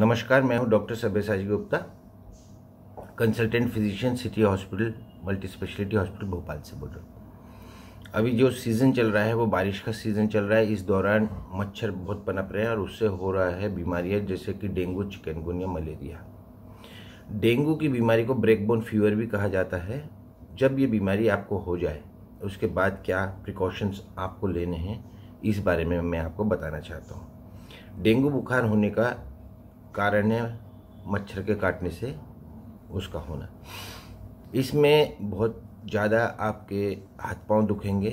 नमस्कार मैं हूं डॉक्टर सभ्यसाजी Gupta consultant physician city hospital multi speciality hospital Bhopal से बोल रहा हूँ अभी जो सीज़न चल रहा है वो बारिश का सीज़न चल रहा है इस दौरान मच्छर बहुत पनप रहे हैं और उससे हो रहा है बीमारियाँ जैसे कि डेंगू चिकनगुनिया मलेरिया डेंगू की बीमारी को ब्रेकबोन फीवर भी कहा जाता है जब ये बीमारी आपको हो जाए उसके बाद क्या प्रिकॉशंस आपको लेने हैं इस बारे में मैं आपको बताना चाहता हूँ डेंगू बुखार होने का कारण है मच्छर के काटने से उसका होना इसमें बहुत ज़्यादा आपके हाथ पांव दुखेंगे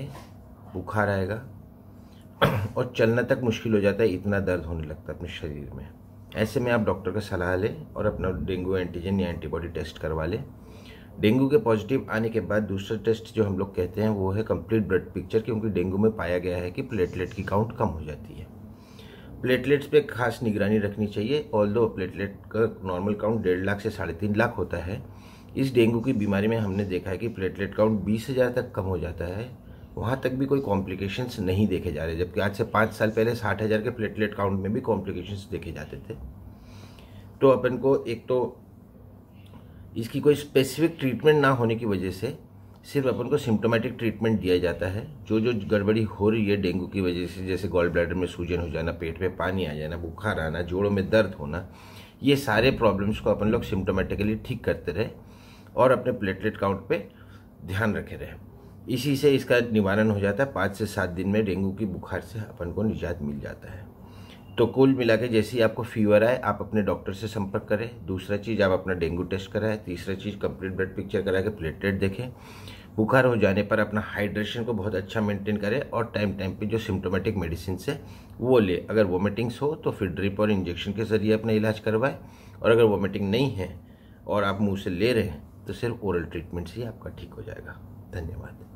बुखार आएगा और चलना तक मुश्किल हो जाता है इतना दर्द होने लगता है अपने शरीर में ऐसे में आप डॉक्टर का सलाह लें और अपना डेंगू एंटीजन या एंटीबॉडी टेस्ट करवा लें डेंगू के पॉजिटिव आने के बाद दूसरा टेस्ट जो हम लोग कहते हैं वो है कंप्लीट ब्लड पिक्चर क्योंकि डेंगू में पाया गया है कि प्लेटलेट की काउंट कम हो जाती है प्लेटलेट्स पे खास निगरानी रखनी चाहिए ऑल दो प्लेटलेट का नॉर्मल काउंट डेढ़ लाख से साढ़े तीन लाख होता है इस डेंगू की बीमारी में हमने देखा है कि प्लेटलेट काउंट बीस हज़ार तक कम हो जाता है वहाँ तक भी कोई कॉम्प्लिकेशंस नहीं देखे जा रहे जबकि आज से पाँच साल पहले साठ हज़ार के प्लेटलेट काउंट में भी कॉम्प्लिकेशंस देखे जाते थे तो अपन को एक तो इसकी कोई स्पेसिफिक ट्रीटमेंट ना होने की वजह से सिर्फ अपन को सिम्टोमेटिक ट्रीटमेंट दिया जाता है जो जो गड़बड़ी हो रही है डेंगू की वजह से जैसे गॉल ब्लैडर में सूजन हो जाना पेट में पानी आ जाना बुखार आना जोड़ों में दर्द होना ये सारे प्रॉब्लम्स को अपन लोग सिम्टोमेटिकली ठीक करते रहे और अपने प्लेटलेट काउंट पर ध्यान रखे रहे इसी से इसका निवारण हो जाता है पाँच से सात दिन में डेंगू की बुखार से अपन को निजात मिल जाता है तो कुल मिला के जैसे ही आपको फीवर आए आप अपने डॉक्टर से संपर्क करें दूसरा चीज़ आप अपना डेंगू टेस्ट कराएं तीसरा चीज़ कंप्लीट ब्लड पिक्चर करा के प्लेटलेट देखें बुखार हो जाने पर अपना हाइड्रेशन को बहुत अच्छा मेंटेन करें और टाइम टाइम पे जो सिम्टोमेटिक मेडिसिन है वो ले अगर वोमिटिंग्स हो तो फिर ड्रिप और इंजेक्शन के ज़रिए अपना इलाज करवाएं और अगर वोमिटिंग नहीं है और आप मुँह से ले रहे हैं तो सिर्फ ओरल ट्रीटमेंट से ही आपका ठीक हो जाएगा धन्यवाद